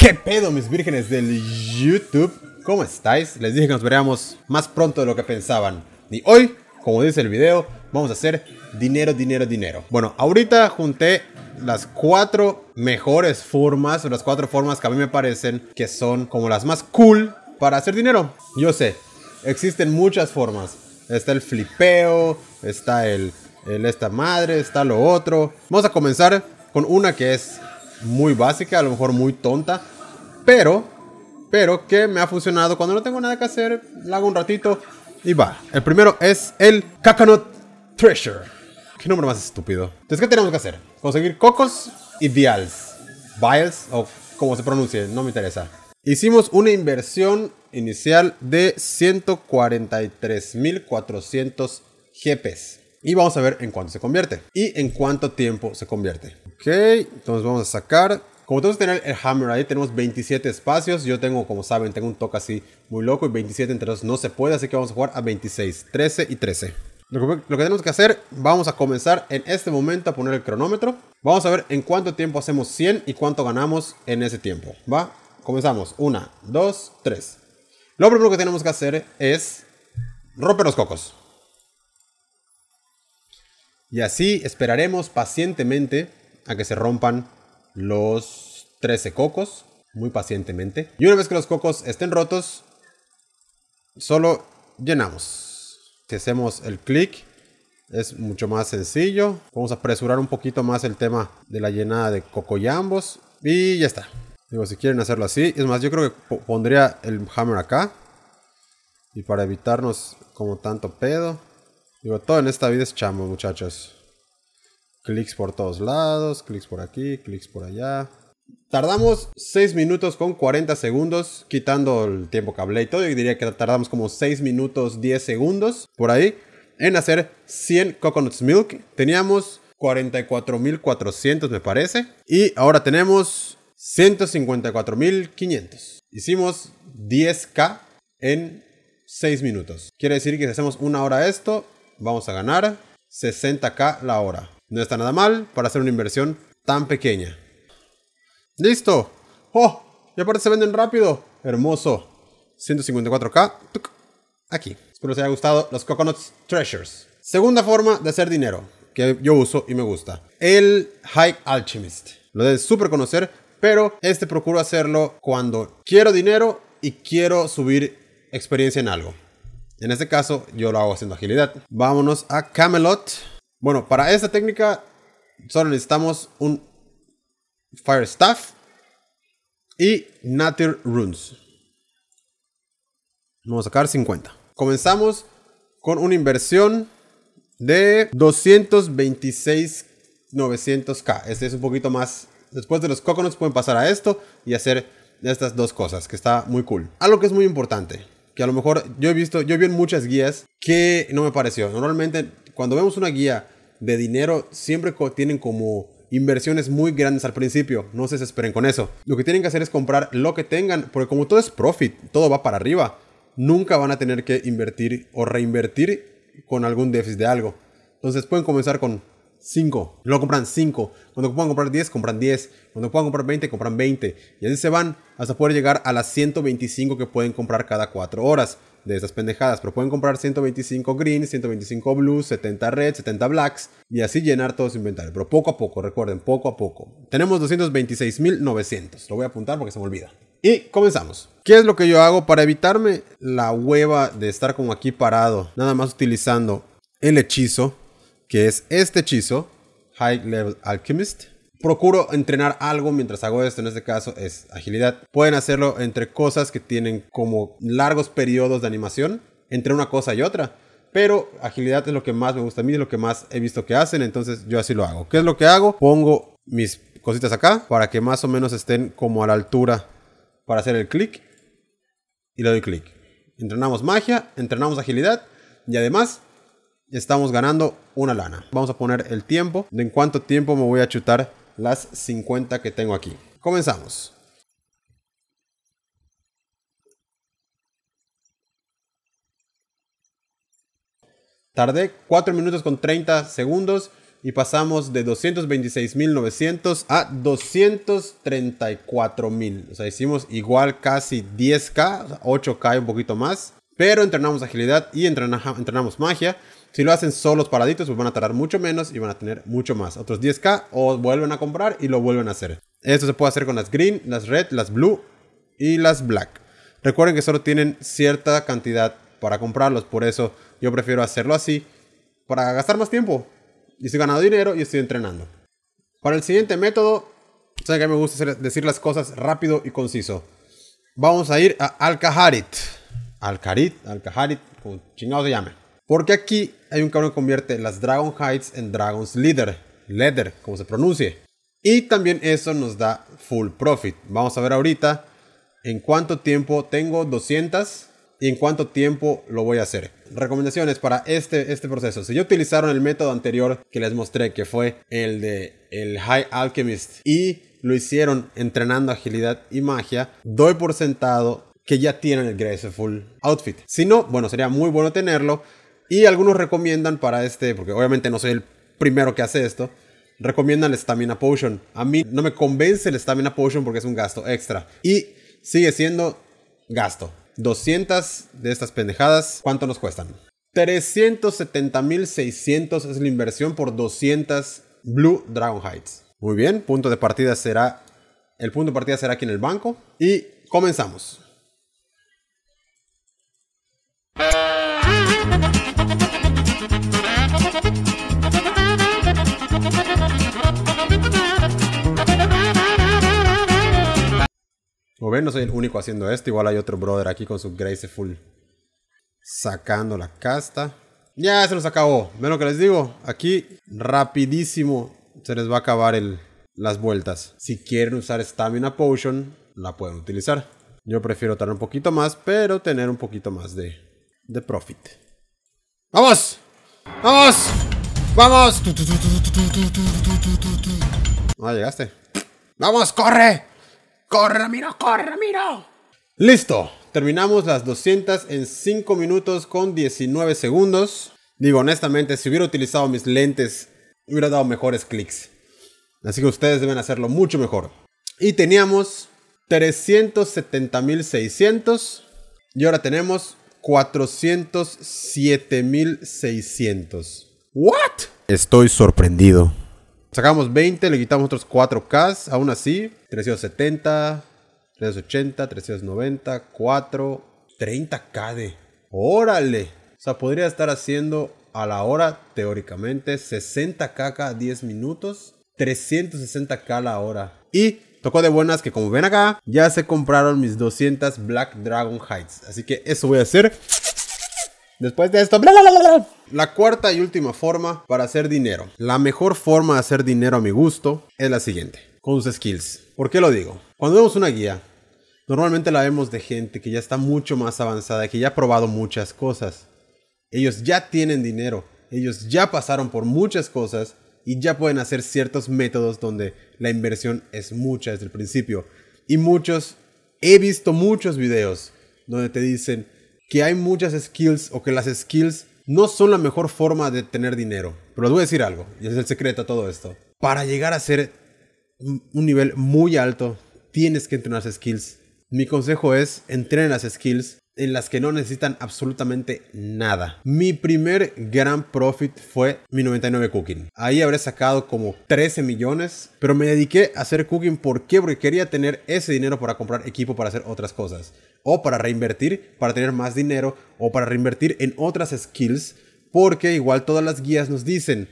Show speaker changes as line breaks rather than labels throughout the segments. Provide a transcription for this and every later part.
¿Qué pedo, mis vírgenes del YouTube? ¿Cómo estáis? Les dije que nos veríamos más pronto de lo que pensaban. Y hoy, como dice el video, vamos a hacer dinero, dinero, dinero. Bueno, ahorita junté las cuatro mejores formas, o las cuatro formas que a mí me parecen que son como las más cool para hacer dinero. Yo sé, existen muchas formas. Está el flipeo, está el, el esta madre, está lo otro. Vamos a comenzar con una que es muy básica, a lo mejor muy tonta, pero, pero que me ha funcionado. Cuando no tengo nada que hacer, la hago un ratito y va. El primero es el Coconut Treasure. Qué nombre más estúpido. Entonces, ¿qué tenemos que hacer? Conseguir cocos y vials. Vials, o como se pronuncie, no me interesa. Hicimos una inversión inicial de 143.400 GPs y vamos a ver en cuánto se convierte y en cuánto tiempo se convierte. Ok, entonces vamos a sacar. Como tenemos que tener el hammer ahí, tenemos 27 espacios. Yo tengo, como saben, tengo un toque así muy loco y 27 entre no se puede, así que vamos a jugar a 26, 13 y 13. Lo que, lo que tenemos que hacer, vamos a comenzar en este momento a poner el cronómetro. Vamos a ver en cuánto tiempo hacemos 100 y cuánto ganamos en ese tiempo. ¿Va? Comenzamos. 1, 2, 3. Lo primero que tenemos que hacer es romper los cocos. Y así esperaremos pacientemente a que se rompan los 13 cocos, muy pacientemente. Y una vez que los cocos estén rotos, solo llenamos. Si hacemos el clic, es mucho más sencillo. Vamos a apresurar un poquito más el tema de la llenada de cocoyambos. Y ya está. Digo, si quieren hacerlo así. Es más, yo creo que pondría el hammer acá. Y para evitarnos como tanto pedo. Digo, todo en esta vida es chamo, muchachos. Clics por todos lados, clics por aquí, clics por allá. Tardamos 6 minutos con 40 segundos, quitando el tiempo que hablé y todo. Yo diría que tardamos como 6 minutos 10 segundos, por ahí, en hacer 100 coconuts milk. Teníamos 44.400, me parece. Y ahora tenemos 154.500. Hicimos 10k en 6 minutos. Quiere decir que si hacemos una hora esto, vamos a ganar 60k la hora. No está nada mal para hacer una inversión tan pequeña. ¡Listo! ¡Oh! Y aparte se venden rápido. Hermoso. 154k. Aquí. Espero les haya gustado los Coconuts Treasures. Segunda forma de hacer dinero que yo uso y me gusta. El High Alchemist. Lo de súper conocer, pero este procuro hacerlo cuando quiero dinero y quiero subir experiencia en algo. En este caso, yo lo hago haciendo agilidad. Vámonos a Camelot. Bueno, para esta técnica solo necesitamos un Fire Staff y Nature Runes. Vamos a sacar 50. Comenzamos con una inversión de 226.900k. Este es un poquito más. Después de los coconuts pueden pasar a esto y hacer estas dos cosas, que está muy cool. Algo que es muy importante. Y a lo mejor yo he visto, yo vi en muchas guías que no me pareció. Normalmente cuando vemos una guía de dinero, siempre tienen como inversiones muy grandes al principio. No se desesperen con eso. Lo que tienen que hacer es comprar lo que tengan, porque como todo es profit, todo va para arriba. Nunca van a tener que invertir o reinvertir con algún déficit de algo. Entonces pueden comenzar con 5. Lo compran 5. Cuando puedan comprar 10, compran 10. Cuando puedan comprar 20, compran 20. Y así se van hasta poder llegar a las 125 que pueden comprar cada 4 horas de esas pendejadas. Pero pueden comprar 125 greens, 125 blues, 70 red 70 blacks y así llenar todo su inventario. Pero poco a poco, recuerden, poco a poco. Tenemos 226.900. Lo voy a apuntar porque se me olvida. Y comenzamos. ¿Qué es lo que yo hago para evitarme la hueva de estar como aquí parado? Nada más utilizando el hechizo que es este hechizo, High Level Alchemist. Procuro entrenar algo mientras hago esto, en este caso es agilidad. Pueden hacerlo entre cosas que tienen como largos periodos de animación, entre una cosa y otra. Pero agilidad es lo que más me gusta a mí, es lo que más he visto que hacen, entonces yo así lo hago. ¿Qué es lo que hago? Pongo mis cositas acá para que más o menos estén como a la altura para hacer el clic y le doy clic. Entrenamos magia, entrenamos agilidad y además estamos ganando una lana. Vamos a poner el tiempo, de en cuánto tiempo me voy a chutar las 50 que tengo aquí. Comenzamos. Tardé 4 minutos con 30 segundos y pasamos de 226.900 a 234.000. O sea, hicimos igual casi 10k, 8k un poquito más. Pero entrenamos agilidad y entrenamos magia. Si lo hacen solos paraditos, pues van a tardar mucho menos y van a tener mucho más. Otros 10k o vuelven a comprar y lo vuelven a hacer. Esto se puede hacer con las green, las red, las blue y las black. Recuerden que solo tienen cierta cantidad para comprarlos, por eso yo prefiero hacerlo así para gastar más tiempo. Y estoy ganando dinero y estoy entrenando. Para el siguiente método, saben que me gusta decir las cosas rápido y conciso. Vamos a ir a Al-Kaharit. Al-Kaharit, al como chingados se llame. Porque aquí hay un cabrón que convierte las Dragon Heights en Dragon's Leader, Leather, como se pronuncie. Y también eso nos da full profit. Vamos a ver ahorita en cuánto tiempo tengo 200 y en cuánto tiempo lo voy a hacer. Recomendaciones para este, este proceso. Si ya utilizaron el método anterior que les mostré, que fue el de el High Alchemist, y lo hicieron entrenando agilidad y magia, doy por sentado que ya tienen el Graceful Outfit. Si no, bueno, sería muy bueno tenerlo y algunos recomiendan para este, porque obviamente no soy el primero que hace esto, recomiendan el Stamina Potion. A mí no me convence el Stamina Potion porque es un gasto extra. Y sigue siendo gasto. 200 de estas pendejadas, ¿cuánto nos cuestan? 370.600 es la inversión por 200 Blue Dragon Heights. Muy bien, punto de partida será... El punto de partida será aquí en el banco. Y comenzamos. Como ven, no soy el único haciendo esto. Igual hay otro brother aquí con su Graceful. Sacando la casta. Ya se nos acabó. Menos que les digo? Aquí, rapidísimo, se les va a acabar las vueltas. Si quieren usar Stamina Potion, la pueden utilizar. Yo prefiero tener un poquito más, pero tener un poquito más de, de profit. ¡Vamos! ¡Vamos! ¡Vamos! Ah, llegaste.
¡Vamos, corre!
Corre miro, corra, miro! Listo. Terminamos las 200 en 5 minutos con 19 segundos. Digo, honestamente, si hubiera utilizado mis lentes, hubiera dado mejores clics. Así que ustedes deben hacerlo mucho mejor. Y teníamos 370.600 y ahora tenemos 407.600. ¿What? Estoy sorprendido. Sacamos 20, le quitamos otros 4K, aún así, 370, 380, 390, 4, 30K de... ¡Órale! O sea, podría estar haciendo a la hora, teóricamente, 60K cada 10 minutos, 360K a la hora. Y tocó de buenas que como ven acá, ya se compraron mis 200 Black Dragon Heights. Así que eso voy a hacer. Después de esto, La cuarta y última forma para hacer dinero. La mejor forma de hacer dinero a mi gusto es la siguiente, con sus skills. ¿Por qué lo digo? Cuando vemos una guía, normalmente la vemos de gente que ya está mucho más avanzada, que ya ha probado muchas cosas. Ellos ya tienen dinero, ellos ya pasaron por muchas cosas y ya pueden hacer ciertos métodos donde la inversión es mucha desde el principio. Y muchos, he visto muchos videos donde te dicen, que hay muchas skills o que las skills no son la mejor forma de tener dinero. Pero les voy a decir algo, y es el secreto a todo esto. Para llegar a ser un nivel muy alto, tienes que entrenar skills. Mi consejo es, entrenen las skills en las que no necesitan absolutamente nada. Mi primer gran profit fue mi 99 cooking. Ahí habré sacado como 13 millones, pero me dediqué a hacer cooking Porque quería tener ese dinero para comprar equipo para hacer otras cosas o para reinvertir para tener más dinero o para reinvertir en otras skills, porque igual todas las guías nos dicen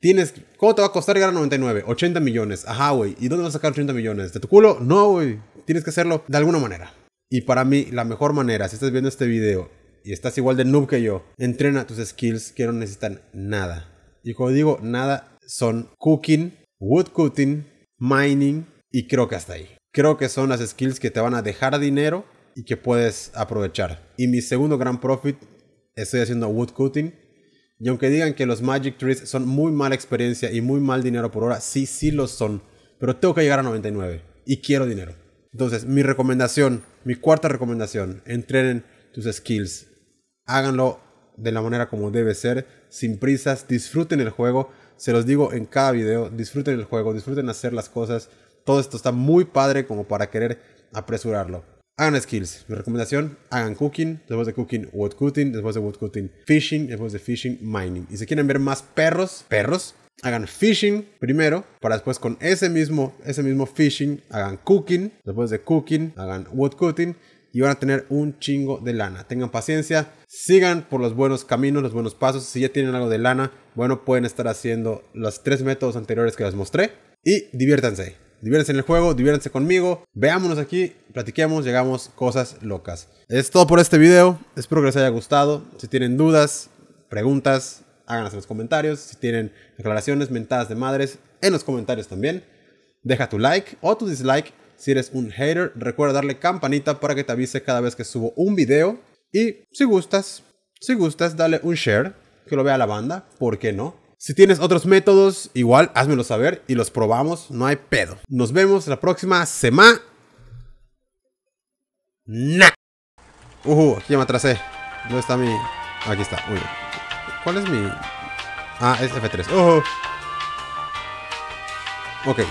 Tienes, ¿cómo te va a costar llegar a 99? 80 millones. Ajá, güey. ¿Y dónde vas a sacar 80 millones? ¿De tu culo? No, güey. Tienes que hacerlo de alguna manera. Y para mí, la mejor manera, si estás viendo este video y estás igual de noob que yo, entrena tus skills que no necesitan nada. Y como digo, nada son cooking, woodcutting, mining y creo que hasta ahí. Creo que son las skills que te van a dejar dinero y que puedes aprovechar. Y mi segundo gran profit, estoy haciendo woodcutting. Y aunque digan que los Magic Trees son muy mala experiencia y muy mal dinero por hora, sí, sí los son. Pero tengo que llegar a 99 y quiero dinero. Entonces, mi recomendación, mi cuarta recomendación, entrenen tus skills. Háganlo de la manera como debe ser, sin prisas, disfruten el juego. Se los digo en cada video, disfruten el juego, disfruten hacer las cosas. Todo esto está muy padre como para querer apresurarlo. Hagan skills. Mi recomendación, hagan cooking, después de cooking, woodcutting, después de woodcutting, fishing, después de fishing, mining. Y si quieren ver más perros, perros, hagan fishing primero, para después con ese mismo, ese mismo fishing hagan cooking, después de cooking hagan wood y van a tener un chingo de lana. Tengan paciencia, sigan por los buenos caminos, los buenos pasos. Si ya tienen algo de lana, bueno, pueden estar haciendo los tres métodos anteriores que les mostré y diviértanse. Diviértanse en el juego, diviértanse conmigo, veámonos aquí, platiquemos, llegamos cosas locas. Es todo por este video, espero que les haya gustado. Si tienen dudas, preguntas, háganlas en los comentarios. Si tienen declaraciones, mentadas de madres, en los comentarios también. Deja tu like o tu dislike. Si eres un hater, recuerda darle campanita para que te avise cada vez que subo un video. Y si gustas, si gustas, dale un share, que lo vea la banda, ¿por qué no? Si tienes otros métodos, igual házmelo saber y los probamos, no hay pedo. Nos vemos la próxima semana. Nah. Uh, aquí me atrasé. ¿Dónde está mi...? Aquí está, muy ¿Cuál es mi...? Ah, es F3. ¡Ojo! Ok.